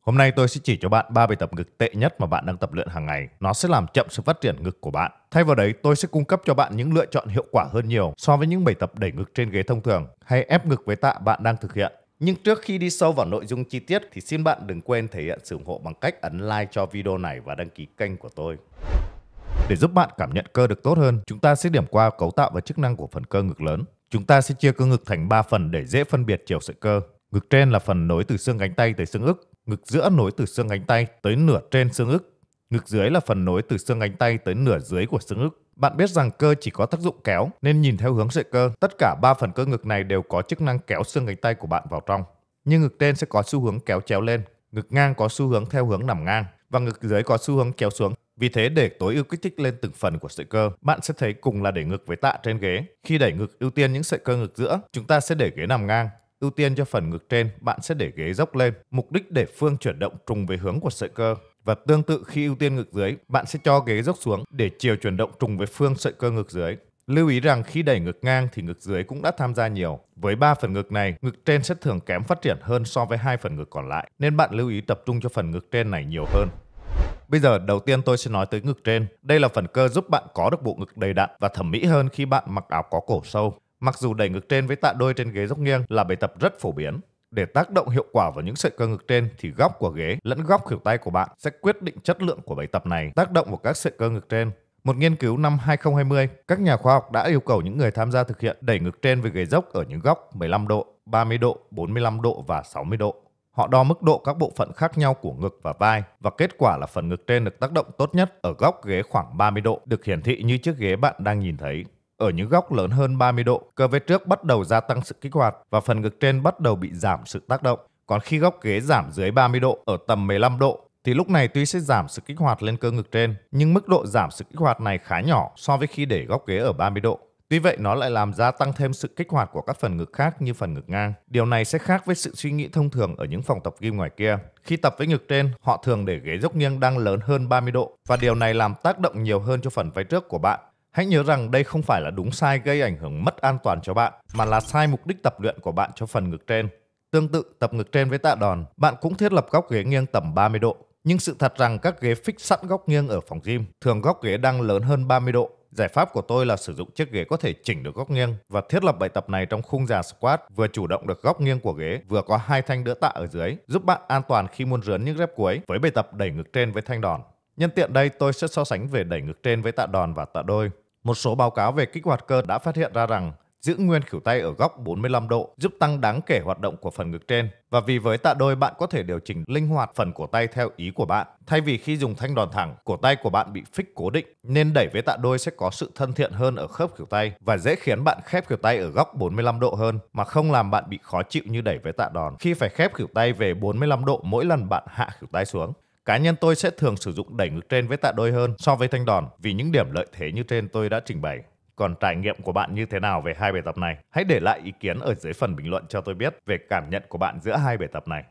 Hôm nay tôi sẽ chỉ cho bạn 3 bài tập ngực tệ nhất mà bạn đang tập luyện hàng ngày. Nó sẽ làm chậm sự phát triển ngực của bạn. Thay vào đấy, tôi sẽ cung cấp cho bạn những lựa chọn hiệu quả hơn nhiều so với những bài tập đẩy ngực trên ghế thông thường hay ép ngực với tạ bạn đang thực hiện. Nhưng trước khi đi sâu vào nội dung chi tiết thì xin bạn đừng quên thể hiện sự ủng hộ bằng cách ấn like cho video này và đăng ký kênh của tôi. Để giúp bạn cảm nhận cơ được tốt hơn, chúng ta sẽ điểm qua cấu tạo và chức năng của phần cơ ngực lớn. Chúng ta sẽ chia cơ ngực thành 3 phần để dễ phân biệt chiều sợi cơ. Ngực trên là phần nối từ xương cánh tay tới xương ức, Ngực giữa nối từ xương cánh tay tới nửa trên xương ức. Ngực dưới là phần nối từ xương cánh tay tới nửa dưới của xương ức. Bạn biết rằng cơ chỉ có tác dụng kéo nên nhìn theo hướng sợi cơ, tất cả ba phần cơ ngực này đều có chức năng kéo xương cánh tay của bạn vào trong. Nhưng ngực trên sẽ có xu hướng kéo chéo lên, ngực ngang có xu hướng theo hướng nằm ngang và ngực dưới có xu hướng kéo xuống. Vì thế để tối ưu kích thích lên từng phần của sợi cơ, bạn sẽ thấy cùng là để ngực với tạ trên ghế. Khi đẩy ngực ưu tiên những sợi cơ ngực giữa, chúng ta sẽ để ghế nằm ngang, Ưu tiên cho phần ngực trên, bạn sẽ để ghế dốc lên, mục đích để phương chuyển động trùng với hướng của sợi cơ. Và tương tự khi ưu tiên ngực dưới, bạn sẽ cho ghế dốc xuống để chiều chuyển động trùng với phương sợi cơ ngực dưới. Lưu ý rằng khi đẩy ngực ngang thì ngực dưới cũng đã tham gia nhiều. Với 3 phần ngực này, ngực trên sẽ thường kém phát triển hơn so với hai phần ngực còn lại, nên bạn lưu ý tập trung cho phần ngực trên này nhiều hơn. Bây giờ đầu tiên tôi sẽ nói tới ngực trên. Đây là phần cơ giúp bạn có được bộ ngực đầy đặn và thẩm mỹ hơn khi bạn mặc áo có cổ sâu. Mặc dù đẩy ngực trên với tạ đôi trên ghế dốc nghiêng là bài tập rất phổ biến, để tác động hiệu quả vào những sợi cơ ngực trên thì góc của ghế lẫn góc khuỷu tay của bạn sẽ quyết định chất lượng của bài tập này tác động vào các sợi cơ ngực trên. Một nghiên cứu năm 2020, các nhà khoa học đã yêu cầu những người tham gia thực hiện đẩy ngực trên với ghế dốc ở những góc 15 độ, 30 độ, 45 độ và 60 độ. Họ đo mức độ các bộ phận khác nhau của ngực và vai và kết quả là phần ngực trên được tác động tốt nhất ở góc ghế khoảng 30 độ được hiển thị như chiếc ghế bạn đang nhìn thấy. Ở những góc lớn hơn 30 độ, cơ vết trước bắt đầu gia tăng sự kích hoạt và phần ngực trên bắt đầu bị giảm sự tác động. Còn khi góc ghế giảm dưới 30 độ ở tầm 15 độ thì lúc này tuy sẽ giảm sự kích hoạt lên cơ ngực trên, nhưng mức độ giảm sự kích hoạt này khá nhỏ so với khi để góc ghế ở 30 độ. Tuy vậy nó lại làm gia tăng thêm sự kích hoạt của các phần ngực khác như phần ngực ngang. Điều này sẽ khác với sự suy nghĩ thông thường ở những phòng tập gym ngoài kia. Khi tập với ngực trên, họ thường để ghế dốc nghiêng đang lớn hơn 30 độ và điều này làm tác động nhiều hơn cho phần vai trước của bạn Hãy nhớ rằng đây không phải là đúng sai gây ảnh hưởng mất an toàn cho bạn, mà là sai mục đích tập luyện của bạn cho phần ngực trên. Tương tự, tập ngực trên với tạ đòn, bạn cũng thiết lập góc ghế nghiêng tầm 30 độ. Nhưng sự thật rằng các ghế fix sẵn góc nghiêng ở phòng gym, thường góc ghế đang lớn hơn 30 độ. Giải pháp của tôi là sử dụng chiếc ghế có thể chỉnh được góc nghiêng và thiết lập bài tập này trong khung già squat, vừa chủ động được góc nghiêng của ghế, vừa có hai thanh đỡ tạ ở dưới, giúp bạn an toàn khi muốn rướn những rep cuối với bài tập đẩy ngực trên với thanh đòn. Nhân tiện đây, tôi sẽ so sánh về đẩy ngực trên với tạ đòn và tạ đôi. Một số báo cáo về kích hoạt cơ đã phát hiện ra rằng giữ nguyên kiểu tay ở góc 45 độ giúp tăng đáng kể hoạt động của phần ngực trên. Và vì với tạ đôi bạn có thể điều chỉnh linh hoạt phần cổ tay theo ý của bạn. Thay vì khi dùng thanh đòn thẳng, cổ tay của bạn bị phích cố định nên đẩy với tạ đôi sẽ có sự thân thiện hơn ở khớp khỉu tay và dễ khiến bạn khép khỉu tay ở góc 45 độ hơn mà không làm bạn bị khó chịu như đẩy với tạ đòn khi phải khép khỉu tay về 45 độ mỗi lần bạn hạ khỉu tay xuống. Cá nhân tôi sẽ thường sử dụng đẩy ngực trên với tạ đôi hơn so với thanh đòn vì những điểm lợi thế như trên tôi đã trình bày. Còn trải nghiệm của bạn như thế nào về hai bài tập này? Hãy để lại ý kiến ở dưới phần bình luận cho tôi biết về cảm nhận của bạn giữa hai bài tập này.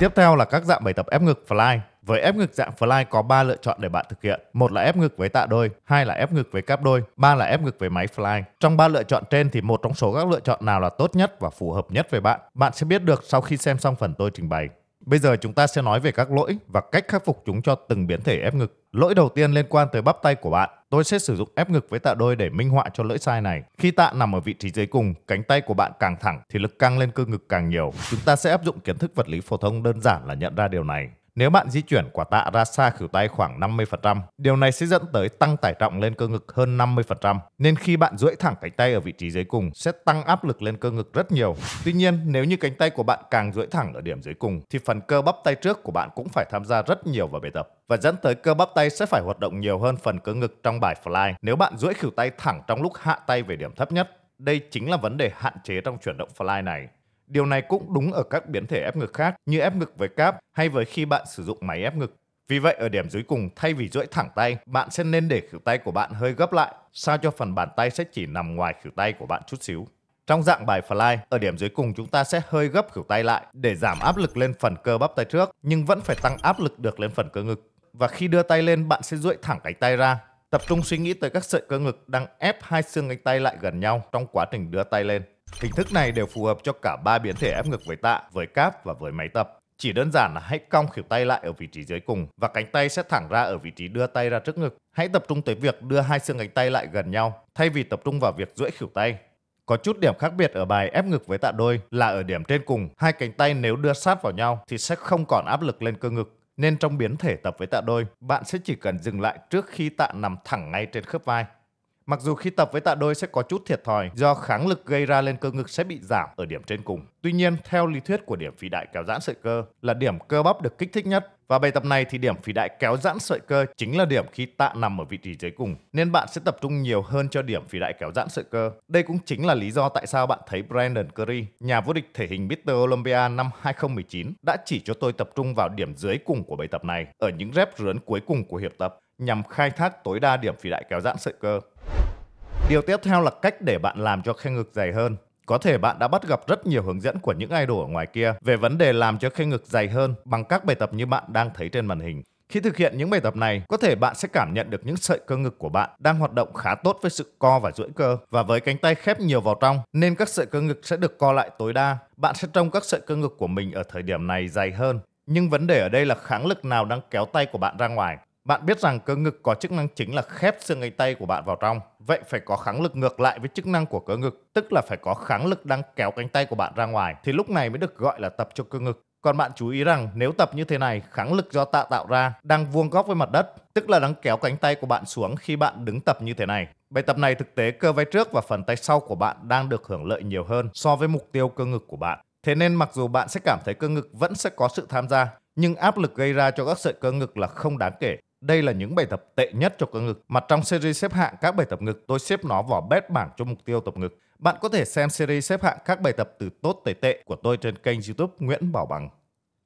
Tiếp theo là các dạng bài tập ép ngực fly. Với ép ngực dạng fly có 3 lựa chọn để bạn thực hiện. Một là ép ngực với tạ đôi, hai là ép ngực với cáp đôi, ba là ép ngực với máy fly. Trong ba lựa chọn trên thì một trong số các lựa chọn nào là tốt nhất và phù hợp nhất với bạn. Bạn sẽ biết được sau khi xem xong phần tôi trình bày. Bây giờ chúng ta sẽ nói về các lỗi và cách khắc phục chúng cho từng biến thể ép ngực. Lỗi đầu tiên liên quan tới bắp tay của bạn. Tôi sẽ sử dụng ép ngực với tạ đôi để minh họa cho lỗi sai này. Khi tạ nằm ở vị trí dưới cùng, cánh tay của bạn càng thẳng thì lực căng lên cơ ngực càng nhiều. Chúng ta sẽ áp dụng kiến thức vật lý phổ thông đơn giản là nhận ra điều này. Nếu bạn di chuyển quả tạ ra xa khỉu tay khoảng 50%, điều này sẽ dẫn tới tăng tải trọng lên cơ ngực hơn 50%, nên khi bạn duỗi thẳng cánh tay ở vị trí dưới cùng sẽ tăng áp lực lên cơ ngực rất nhiều. Tuy nhiên, nếu như cánh tay của bạn càng duỗi thẳng ở điểm dưới cùng thì phần cơ bắp tay trước của bạn cũng phải tham gia rất nhiều vào bài tập và dẫn tới cơ bắp tay sẽ phải hoạt động nhiều hơn phần cơ ngực trong bài fly nếu bạn duỗi khỉu tay thẳng trong lúc hạ tay về điểm thấp nhất. Đây chính là vấn đề hạn chế trong chuyển động fly này. Điều này cũng đúng ở các biến thể ép ngực khác như ép ngực với cáp hay với khi bạn sử dụng máy ép ngực. Vì vậy ở điểm dưới cùng thay vì duỗi thẳng tay, bạn sẽ nên để khử tay của bạn hơi gấp lại sao cho phần bàn tay sẽ chỉ nằm ngoài khử tay của bạn chút xíu. Trong dạng bài fly, ở điểm dưới cùng chúng ta sẽ hơi gấp khử tay lại để giảm áp lực lên phần cơ bắp tay trước nhưng vẫn phải tăng áp lực được lên phần cơ ngực. Và khi đưa tay lên, bạn sẽ duỗi thẳng cánh tay ra, tập trung suy nghĩ tới các sợi cơ ngực đang ép hai xương cánh tay lại gần nhau trong quá trình đưa tay lên. Hình thức này đều phù hợp cho cả ba biến thể ép ngực với tạ, với cáp và với máy tập. Chỉ đơn giản là hãy cong khỉu tay lại ở vị trí dưới cùng và cánh tay sẽ thẳng ra ở vị trí đưa tay ra trước ngực. Hãy tập trung tới việc đưa hai xương cánh tay lại gần nhau thay vì tập trung vào việc duỗi khỉu tay. Có chút điểm khác biệt ở bài ép ngực với tạ đôi là ở điểm trên cùng, hai cánh tay nếu đưa sát vào nhau thì sẽ không còn áp lực lên cơ ngực. Nên trong biến thể tập với tạ đôi, bạn sẽ chỉ cần dừng lại trước khi tạ nằm thẳng ngay trên khớp vai. Mặc dù khi tập với tạ đôi sẽ có chút thiệt thòi do kháng lực gây ra lên cơ ngực sẽ bị giảm ở điểm trên cùng. Tuy nhiên, theo lý thuyết của điểm phì đại kéo giãn sợi cơ là điểm cơ bắp được kích thích nhất. Và bài tập này thì điểm phì đại kéo giãn sợi cơ chính là điểm khi tạ nằm ở vị trí dưới cùng, nên bạn sẽ tập trung nhiều hơn cho điểm phì đại kéo giãn sợi cơ. Đây cũng chính là lý do tại sao bạn thấy Brandon Curry, nhà vô địch thể hình Mr. Olympia năm 2019, đã chỉ cho tôi tập trung vào điểm dưới cùng của bài tập này ở những rep rướn cuối cùng của hiệp tập nhằm khai thác tối đa điểm phì đại kéo giãn sợi cơ. Điều tiếp theo là cách để bạn làm cho khe ngực dày hơn. Có thể bạn đã bắt gặp rất nhiều hướng dẫn của những idol ở ngoài kia về vấn đề làm cho khe ngực dày hơn bằng các bài tập như bạn đang thấy trên màn hình. Khi thực hiện những bài tập này, có thể bạn sẽ cảm nhận được những sợi cơ ngực của bạn đang hoạt động khá tốt với sự co và duỗi cơ và với cánh tay khép nhiều vào trong nên các sợi cơ ngực sẽ được co lại tối đa. Bạn sẽ trông các sợi cơ ngực của mình ở thời điểm này dày hơn. Nhưng vấn đề ở đây là kháng lực nào đang kéo tay của bạn ra ngoài. Bạn biết rằng cơ ngực có chức năng chính là khép xương ngay tay của bạn vào trong. Vậy phải có kháng lực ngược lại với chức năng của cơ ngực, tức là phải có kháng lực đang kéo cánh tay của bạn ra ngoài thì lúc này mới được gọi là tập cho cơ ngực. Còn bạn chú ý rằng nếu tập như thế này, kháng lực do tạ tạo ra đang vuông góc với mặt đất, tức là đang kéo cánh tay của bạn xuống khi bạn đứng tập như thế này. Bài tập này thực tế cơ vai trước và phần tay sau của bạn đang được hưởng lợi nhiều hơn so với mục tiêu cơ ngực của bạn. Thế nên mặc dù bạn sẽ cảm thấy cơ ngực vẫn sẽ có sự tham gia, nhưng áp lực gây ra cho các sợi cơ ngực là không đáng kể. Đây là những bài tập tệ nhất cho cơ ngực, mà trong series xếp hạng các bài tập ngực tôi xếp nó vào bét bảng cho mục tiêu tập ngực. Bạn có thể xem series xếp hạng các bài tập từ tốt tới tệ của tôi trên kênh youtube Nguyễn Bảo Bằng.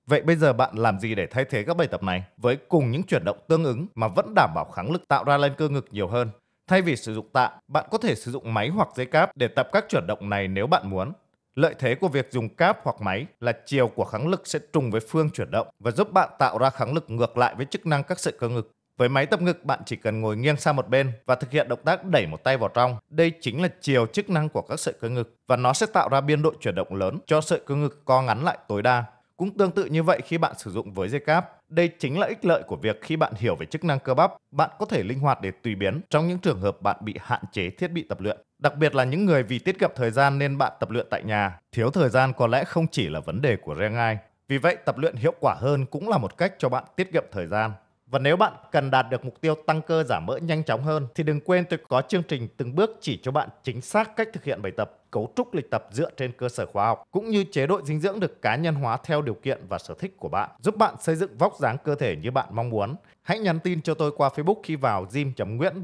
Vậy bây giờ bạn làm gì để thay thế các bài tập này với cùng những chuyển động tương ứng mà vẫn đảm bảo kháng lực tạo ra lên cơ ngực nhiều hơn? Thay vì sử dụng tạ, bạn có thể sử dụng máy hoặc dây cáp để tập các chuyển động này nếu bạn muốn. Lợi thế của việc dùng cáp hoặc máy là chiều của kháng lực sẽ trùng với phương chuyển động và giúp bạn tạo ra kháng lực ngược lại với chức năng các sợi cơ ngực. Với máy tập ngực, bạn chỉ cần ngồi nghiêng sang một bên và thực hiện động tác đẩy một tay vào trong. Đây chính là chiều chức năng của các sợi cơ ngực và nó sẽ tạo ra biên độ chuyển động lớn cho sợi cơ ngực co ngắn lại tối đa. Cũng tương tự như vậy khi bạn sử dụng với dây cáp, đây chính là ích lợi của việc khi bạn hiểu về chức năng cơ bắp, bạn có thể linh hoạt để tùy biến trong những trường hợp bạn bị hạn chế thiết bị tập luyện. Đặc biệt là những người vì tiết kiệm thời gian nên bạn tập luyện tại nhà, thiếu thời gian có lẽ không chỉ là vấn đề của riêng ai. Vì vậy, tập luyện hiệu quả hơn cũng là một cách cho bạn tiết kiệm thời gian. Và nếu bạn cần đạt được mục tiêu tăng cơ giảm mỡ nhanh chóng hơn thì đừng quên tôi có chương trình từng bước chỉ cho bạn chính xác cách thực hiện bài tập, cấu trúc lịch tập dựa trên cơ sở khoa học cũng như chế độ dinh dưỡng được cá nhân hóa theo điều kiện và sở thích của bạn, giúp bạn xây dựng vóc dáng cơ thể như bạn mong muốn. Hãy nhắn tin cho tôi qua Facebook khi vào gym.nguyễn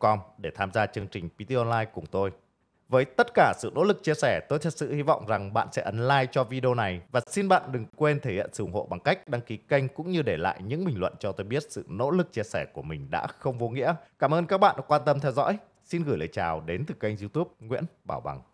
com để tham gia chương trình PT online cùng tôi. Với tất cả sự nỗ lực chia sẻ, tôi thật sự hy vọng rằng bạn sẽ ấn like cho video này và xin bạn đừng quên thể hiện sự ủng hộ bằng cách đăng ký kênh cũng như để lại những bình luận cho tôi biết sự nỗ lực chia sẻ của mình đã không vô nghĩa. Cảm ơn các bạn đã quan tâm theo dõi. Xin gửi lời chào đến từ kênh youtube Nguyễn Bảo Bằng.